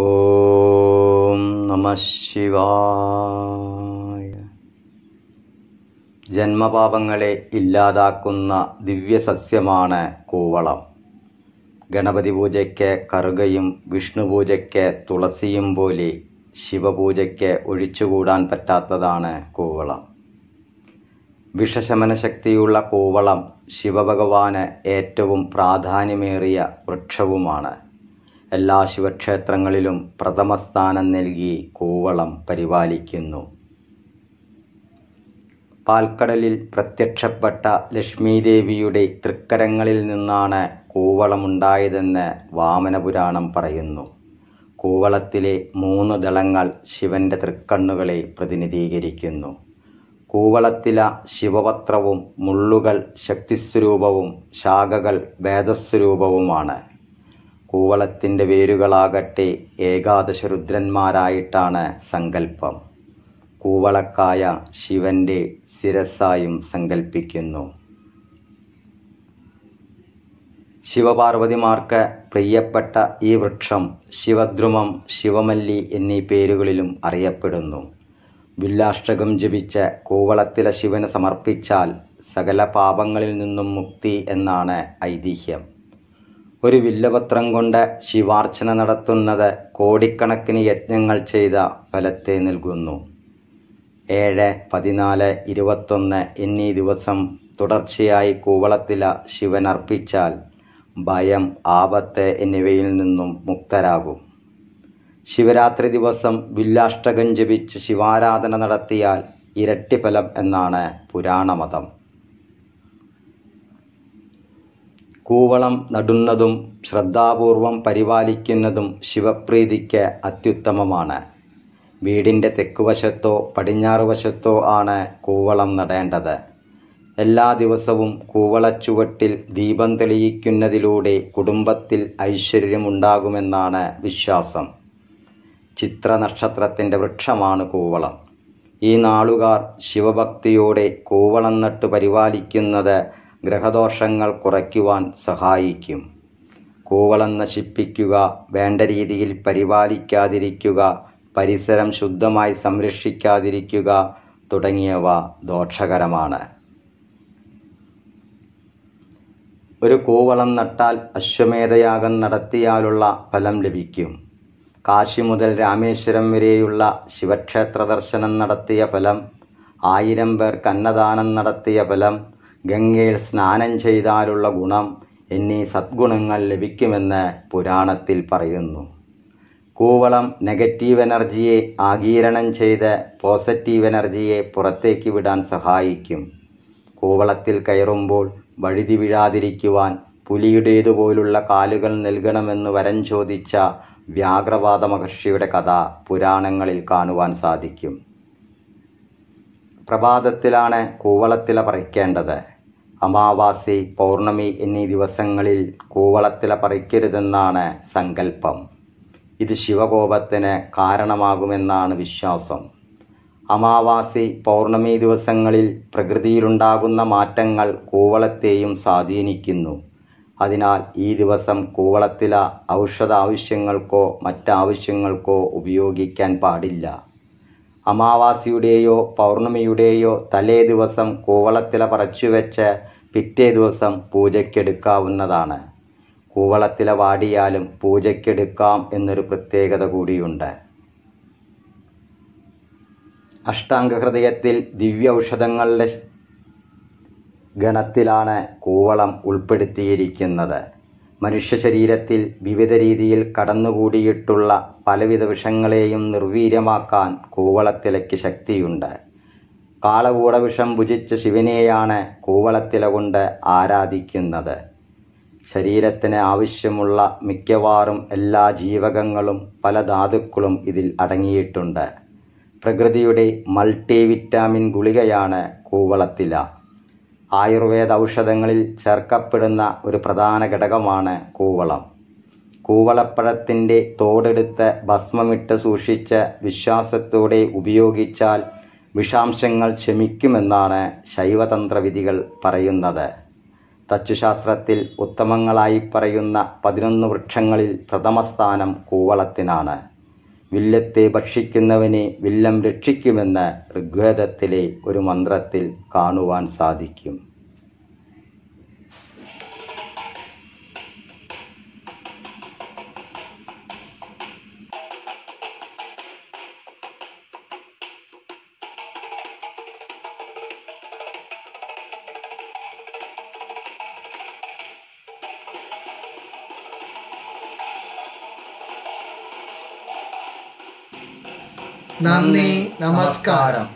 ഓം നമ ശിവായ ജന്മപാപങ്ങളെ ഇല്ലാതാക്കുന്ന ദിവ്യസസ്യമാണ് കൂവളം ഗണപതി പൂജയ്ക്ക് കറുകയും വിഷ്ണു പൂജയ്ക്ക് തുളസിയും പോലെ ശിവപൂജയ്ക്ക് ഒഴിച്ചുകൂടാൻ പറ്റാത്തതാണ് കൂവളം വിഷശമനശക്തിയുള്ള കൂവളം ശിവഭഗവാന് ഏറ്റവും പ്രാധാന്യമേറിയ വൃക്ഷവുമാണ് എല്ലാ ശിവക്ഷേത്രങ്ങളിലും പ്രഥമസ്ഥാനം നൽകി കൂവളം പരിപാലിക്കുന്നു പാൽക്കടലിൽ പ്രത്യക്ഷപ്പെട്ട ലക്ഷ്മീദേവിയുടെ തൃക്കരങ്ങളിൽ നിന്നാണ് കൂവളമുണ്ടായതെന്ന് വാമനപുരാണം പറയുന്നു കൂവളത്തിലെ മൂന്ന് ദളങ്ങൾ ശിവന്റെ തൃക്കണ്ണുകളെ പ്രതിനിധീകരിക്കുന്നു കൂവളത്തില ശിവപത്രവും മുള്ളുകൾ ശക്തിസ്വരൂപവും ശാഖകൾ വേദസ്വരൂപവുമാണ് കൂവളത്തിൻ്റെ വേരുകളാകട്ടെ രുദ്രന്മാരായിട്ടാണ് സങ്കല്പം കൂവളക്കായ ശിവന്റെ ശിരസായും സങ്കല്പിക്കുന്നു ശിവപാർവതിമാർക്ക് പ്രിയപ്പെട്ട ഈ വൃക്ഷം ശിവദ്രുമം ശിവമല്ലി എന്നീ പേരുകളിലും അറിയപ്പെടുന്നു വില്ലാഷ്ടകം ജപിച്ച് കൂവളത്തിലെ ശിവന് സമർപ്പിച്ചാൽ സകല പാപങ്ങളിൽ നിന്നും മുക്തി എന്നാണ് ഐതിഹ്യം ഒരു വില്വപത്രം കൊണ്ട് ശിവാർച്ചന നടത്തുന്നത് കോടിക്കണക്കിന് യജ്ഞങ്ങൾ ചെയ്ത ഫലത്തെ നൽകുന്നു ഏഴ് പതിനാല് ഇരുപത്തൊന്ന് എന്നീ ദിവസം തുടർച്ചയായി കൂവളത്തില ശിവൻ അർപ്പിച്ചാൽ ഭയം ആപത്ത് എന്നിവയിൽ നിന്നും മുക്തരാകും ശിവരാത്രി ദിവസം വില്ലാഷ്ടകം ജപിച്ച് ശിവാരാധന നടത്തിയാൽ ഇരട്ടി ഫലം എന്നാണ് പുരാണമതം കൂവളം നടുന്നതും ശ്രദ്ധാപൂർവം പരിപാലിക്കുന്നതും ശിവപ്രീതിക്ക് അത്യുത്തമമാണ് വീടിൻ്റെ തെക്കുവശത്തോ പടിഞ്ഞാറ് വശത്തോ ആണ് കൂവളം നടേണ്ടത് എല്ലാ ദിവസവും കൂവളച്ചുവട്ടിൽ ദീപം തെളിയിക്കുന്നതിലൂടെ കുടുംബത്തിൽ ഐശ്വര്യമുണ്ടാകുമെന്നാണ് വിശ്വാസം ചിത്ര നക്ഷത്രത്തിൻ്റെ വൃക്ഷമാണ് കൂവളം ഈ നാളുകാർ ശിവഭക്തിയോടെ കൂവളം നട്ടു പരിപാലിക്കുന്നത് ഗ്രഹദോഷങ്ങൾ കുറയ്ക്കുവാൻ സഹായിക്കും കൂവളം നശിപ്പിക്കുക വേണ്ട രീതിയിൽ പരിപാലിക്കാതിരിക്കുക പരിസരം ശുദ്ധമായി സംരക്ഷിക്കാതിരിക്കുക തുടങ്ങിയവ ദോഷകരമാണ് ഒരു കൂവളം നട്ടാൽ അശ്വമേധയാഗം നടത്തിയാലുള്ള ഫലം ലഭിക്കും കാശി മുതൽ രാമേശ്വരം വരെയുള്ള ശിവക്ഷേത്ര ദർശനം നടത്തിയ ഫലം ആയിരം പേർക്ക് അന്നദാനം നടത്തിയ ഫലം ഗംഗയിൽ സ്നാനം ചെയ്താലുള്ള ഗുണം എന്നീ സദ്ഗുണങ്ങൾ ലഭിക്കുമെന്ന് പുരാണത്തിൽ പറയുന്നു കൂവളം നെഗറ്റീവ് എനർജിയെ ആഗീരണം ചെയ്ത് പോസിറ്റീവ് എനർജിയെ പുറത്തേക്ക് വിടാൻ സഹായിക്കും കൂവളത്തിൽ കയറുമ്പോൾ വഴുതി വീഴാതിരിക്കുവാൻ പുലിയുടേതുപോലുള്ള കാലുകൾ നൽകണമെന്ന് വരം ചോദിച്ച വ്യാഘ്രപാത മഹർഷിയുടെ കഥ പുരാണങ്ങളിൽ കാണുവാൻ സാധിക്കും പ്രഭാതത്തിലാണ് കൂവളത്തില പറിക്കേണ്ടത് അമാവാസി പൗർണമി എന്നീ ദിവസങ്ങളിൽ കൂവളത്തില പറിക്കരുതെന്നാണ് സങ്കല്പം ഇത് ശിവകോപത്തിന് കാരണമാകുമെന്നാണ് വിശ്വാസം അമാവാസി പൗർണമി ദിവസങ്ങളിൽ പ്രകൃതിയിലുണ്ടാകുന്ന മാറ്റങ്ങൾ കൂവളത്തെയും സ്വാധീനിക്കുന്നു അതിനാൽ ഈ ദിവസം കൂവളത്തില ഔഷധ ആവശ്യങ്ങൾക്കോ മറ്റാവശ്യങ്ങൾക്കോ ഉപയോഗിക്കാൻ പാടില്ല അമാവാസിയുടെയോ പൗർണമിയുടെയോ തലേ ദിവസം കൂവളത്തില പറച്ചുവെച്ച് പിറ്റേ ദിവസം പൂജയ്ക്കെടുക്കാവുന്നതാണ് കൂവളത്തില വാടിയാലും പൂജയ്ക്കെടുക്കാം എന്നൊരു പ്രത്യേകത കൂടിയുണ്ട് അഷ്ടാംഗഹൃദയത്തിൽ ദിവ്യ ഔഷധങ്ങളുടെ ഗണത്തിലാണ് കൂവളം ഉൾപ്പെടുത്തിയിരിക്കുന്നത് മനുഷ്യ ശരീരത്തിൽ വിവിധ രീതിയിൽ കടന്നുകൂടിയിട്ടുള്ള പലവിധ വിഷങ്ങളെയും നിർവീര്യമാക്കാൻ കൂവളത്തിലയ്ക്ക് ശക്തിയുണ്ട് കാളകൂട വിഷം ഭുജിച്ച ശിവനെയാണ് കൂവളത്തില കൊണ്ട് ആരാധിക്കുന്നത് ശരീരത്തിന് ആവശ്യമുള്ള മിക്കവാറും എല്ലാ ജീവകങ്ങളും പല ധാതുക്കളും ഇതിൽ അടങ്ങിയിട്ടുണ്ട് പ്രകൃതിയുടെ മൾട്ടിവിറ്റാമിൻ ഗുളികയാണ് കൂവളത്തില ആയുർവേദ ഔഷധങ്ങളിൽ ചേർക്കപ്പെടുന്ന ഒരു പ്രധാന ഘടകമാണ് കൂവളം കൂവളപ്പഴത്തിൻ്റെ തോടെടുത്ത് ഭസ്മമിട്ട് സൂക്ഷിച്ച് വിശ്വാസത്തോടെ ഉപയോഗിച്ചാൽ വിഷാംശങ്ങൾ ശമിക്കുമെന്നാണ് ശൈവതന്ത്ര വിധികൾ പറയുന്നത് തച്ചുശാസ്ത്രത്തിൽ ഉത്തമങ്ങളായി പറയുന്ന പതിനൊന്ന് വൃക്ഷങ്ങളിൽ പ്രഥമസ്ഥാനം കൂവളത്തിനാണ് വില്ലത്തെ ഭക്ഷിക്കുന്നവനെ വില്ലം രക്ഷിക്കുമെന്ന ഋഗ്വേദത്തിലെ ഒരു മന്ത്രത്തിൽ കാണുവാൻ സാധിക്കും നന്ദി നമസ്കാരം